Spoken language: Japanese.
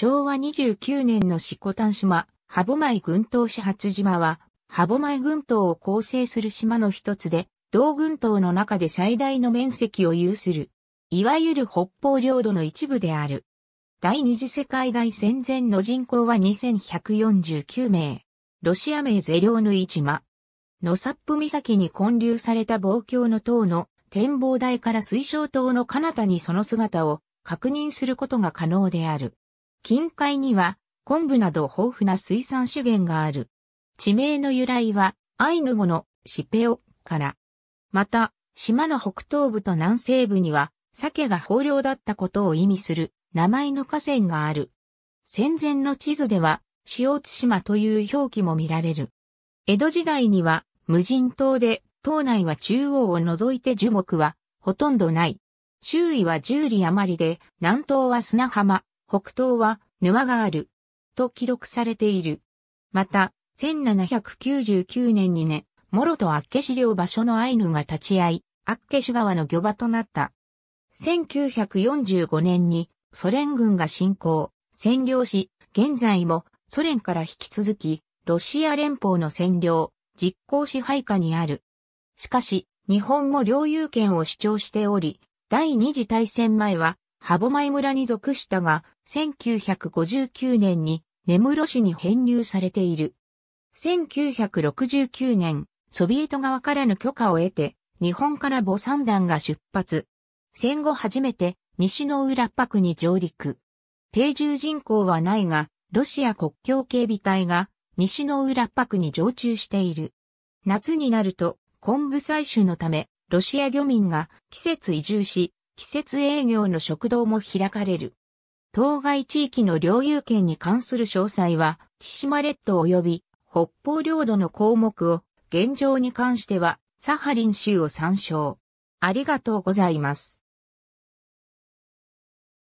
昭和29年の四股丹島、歯舞群島始発島は、歯舞群島を構成する島の一つで、同群島の中で最大の面積を有する。いわゆる北方領土の一部である。第二次世界大戦前の人口は2149名。ロシア名ゼリーヌ市間。ノサップ岬に建立された望郷の塔の展望台から水晶塔の彼方にその姿を確認することが可能である。近海には昆布など豊富な水産資源がある。地名の由来はアイヌ語のシペオから。また、島の北東部と南西部には鮭が豊漁だったことを意味する名前の河川がある。戦前の地図では、塩津島という表記も見られる。江戸時代には無人島で、島内は中央を除いて樹木はほとんどない。周囲は十里余りで、南東は砂浜、北東は沼がある、と記録されている。また、1799年にね、諸と厚岸領場所のアイヌが立ち会い、厚岸川の漁場となった。1945年にソ連軍が侵攻、占領し、現在もソ連から引き続き、ロシア連邦の占領、実行支配下にある。しかし、日本も領有権を主張しており、第二次大戦前は歯舞村に属したが、1959年に根室市に編入されている。1969年、ソビエト側からの許可を得て、日本から母三団が出発。戦後初めて西の浦クに上陸。定住人口はないが、ロシア国境警備隊が西の浦クに常駐している。夏になると昆布採取のため、ロシア漁民が季節移住し、季節営業の食堂も開かれる。当該地域の領有権に関する詳細は、千島列島及び北方領土の項目を、現状に関しては、サハリン州を参照。ありがとうございます。